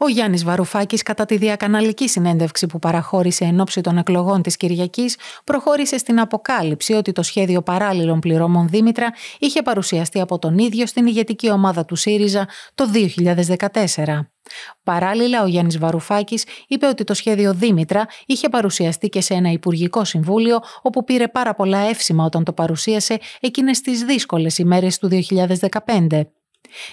Ο Γιάννης Βαρουφάκης, κατά τη διακαναλική συνέντευξη που παραχώρησε εν ώψη των εκλογών της Κυριακής, προχώρησε στην αποκάλυψη ότι το σχέδιο παράλληλων πληρώμων Δήμητρα είχε παρουσιαστεί από τον ίδιο στην ηγετική ομάδα του ΣΥΡΙΖΑ το 2014. Παράλληλα, ο Γιάννης Βαρουφάκης είπε ότι το σχέδιο Δήμητρα είχε παρουσιαστεί και σε ένα Υπουργικό Συμβούλιο, όπου πήρε πάρα πολλά εύσημα όταν το παρουσίασε εκείνες τις δύσκολες ημέρες του 2015.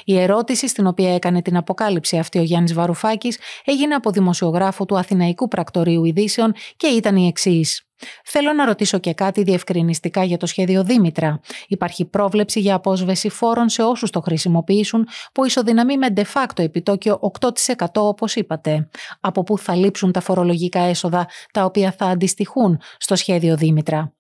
Η ερώτηση στην οποία έκανε την αποκάλυψη αυτή ο Γιάννης Βαρουφάκης έγινε από δημοσιογράφο του Αθηναϊκού Πρακτορείου Ειδήσεων και ήταν η εξής. Θέλω να ρωτήσω και κάτι διευκρινιστικά για το σχέδιο Δήμητρα. Υπάρχει πρόβλεψη για απόσβεση φόρων σε όσους το χρησιμοποιήσουν που ισοδυναμεί με de facto επιτόκιο 8% όπως είπατε. Από πού θα λείψουν τα φορολογικά έσοδα τα οποία θα αντιστοιχούν στο σχέδιο Δήμητρα.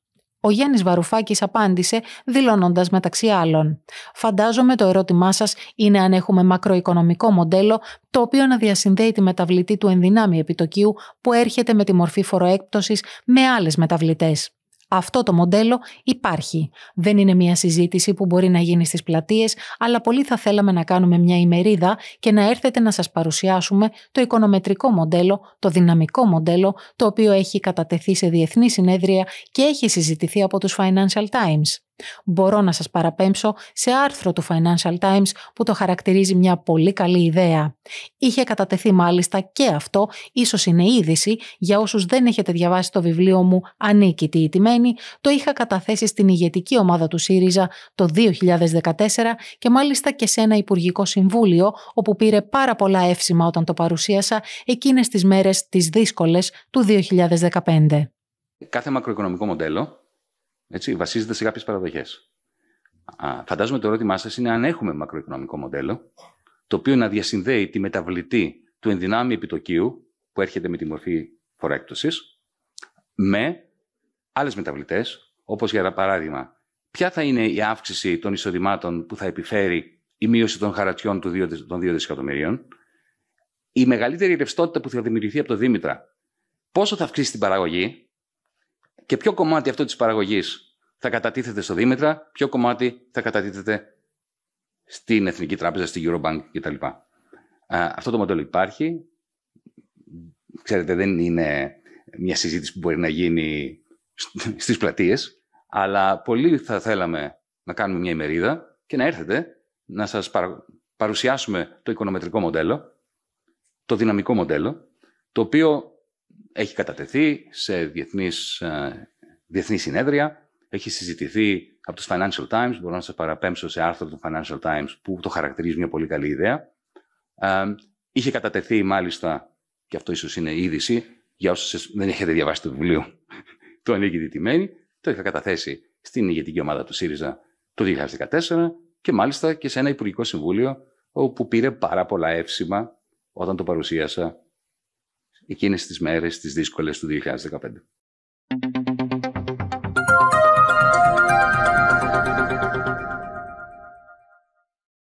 Ο Γιάννης Βαρουφάκης απάντησε, δηλώνοντας μεταξύ άλλων: Φαντάζομαι το ερώτημά σας είναι αν έχουμε μακροοικονομικό μοντέλο το οποίο να διασυνδέει τη μεταβλητή του ενδυνάμει επιτοκίου που έρχεται με τη μορφή φοροέκπτωσης με άλλες μεταβλητές». Αυτό το μοντέλο υπάρχει. Δεν είναι μια συζήτηση που μπορεί να γίνει στις πλατείες, αλλά πολύ θα θέλαμε να κάνουμε μια ημερίδα και να έρθετε να σας παρουσιάσουμε το οικονομετρικό μοντέλο, το δυναμικό μοντέλο, το οποίο έχει κατατεθεί σε διεθνή συνέδρια και έχει συζητηθεί από τους Financial Times. Μπορώ να σας παραπέμψω σε άρθρο του Financial Times που το χαρακτηρίζει μια πολύ καλή ιδέα. Είχε κατατεθεί μάλιστα και αυτό, ίσως είναι είδηση, για όσους δεν έχετε διαβάσει το βιβλίο μου «Ανίκητη τι Τιμένη», το είχα καταθέσει στην ηγετική ομάδα του ΣΥΡΙΖΑ το 2014 και μάλιστα και σε ένα Υπουργικό Συμβούλιο όπου πήρε πάρα πολλά εύσημα όταν το παρουσίασα εκείνες τις μέρες τις δύσκολες του 2015. Κάθε μακροοικονομικό μοντέλο έτσι, βασίζεται σε κάποιες παραδοχές. Φαντάζομαι το ερώτημά σας είναι αν έχουμε μακροοικονομικό μοντέλο, το οποίο να διασυνδέει τη μεταβλητή του ενδυνάμει επιτοκίου, που έρχεται με τη μορφή φορέκτωση, με άλλες μεταβλητές, όπως για παράδειγμα, ποια θα είναι η αύξηση των εισοδημάτων που θα επιφέρει η μείωση των χαρατιών των 2 δισεκατομμυρίων, η μεγαλύτερη ρευστότητα που θα δημιουργηθεί από το Δήμητρα, πόσο θα αυξήσει την παραγωγή, και ποιο κομμάτι αυτό της παραγωγής θα κατατίθεται στο Δήμητρα, ποιο κομμάτι θα κατατίθεται στην Εθνική Τράπεζα, στην Eurobank κτλ. Αυτό το μοντέλο υπάρχει. Ξέρετε, δεν είναι μια συζήτηση που μπορεί να γίνει στις πλατείες, αλλά πολύ θα θέλαμε να κάνουμε μια ημερίδα και να έρθετε να σας παρουσιάσουμε το οικονομετρικό μοντέλο, το δυναμικό μοντέλο, το οποίο έχει κατατεθεί σε διεθνείς, ε, διεθνή συνέδρια, έχει συζητηθεί από τους Financial Times, μπορώ να σας παραπέμψω σε άρθρο του Financial Times που το χαρακτηρίζει μια πολύ καλή ιδέα. Ε, είχε κατατεθεί μάλιστα, και αυτό ίσως είναι είδηση, για όσους δεν έχετε διαβάσει το βιβλίο του Ανήκει Διτημένη, το είχα καταθέσει στην ηγετική ομάδα του ΣΥΡΙΖΑ το 2014 και μάλιστα και σε ένα Υπουργικό Συμβούλιο όπου πήρε πάρα πολλά εύσημα όταν το παρουσίασα εκείνες τις μέρες τις δύσκολες του 2015.